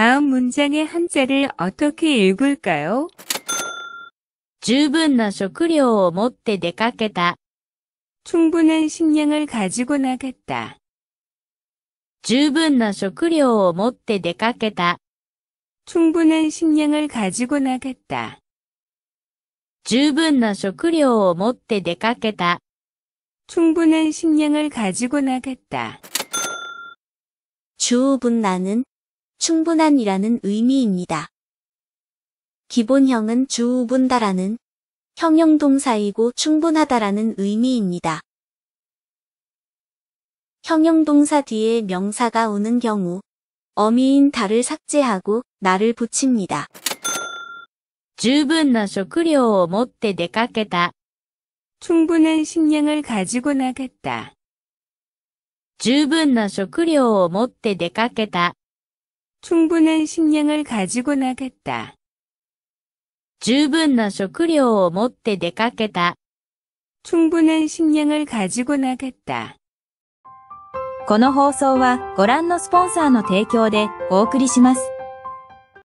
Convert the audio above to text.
다음 문장의 한자를 어떻게 읽을까요? 十分な食料を持って出かけた. 충분한 식량을 가지고 나갔다. 十分な食料を持って出かけた. 충분한 식량을 가지고 나갔다. 十分な食料を持って出かけた. 충분한 식량을 가지고 나갔다. 주분나는 충분한이라는 의미입니다. 기본형은 주우분다라는 형용동사이고 충분하다라는 의미입니다. 형용동사 뒤에 명사가 오는 경우 어미인 다를 삭제하고 나를 붙입니다. 十分な食料を持って出かけた. 충분한 식량을 가지고 나갔다. 十分な食料を持って出かけた.충분한식량을가지고나갔다十分な食料を持って出かけた。충분한식량을가지고나갔다この放送はご覧のスポンサーの提供でお送りします。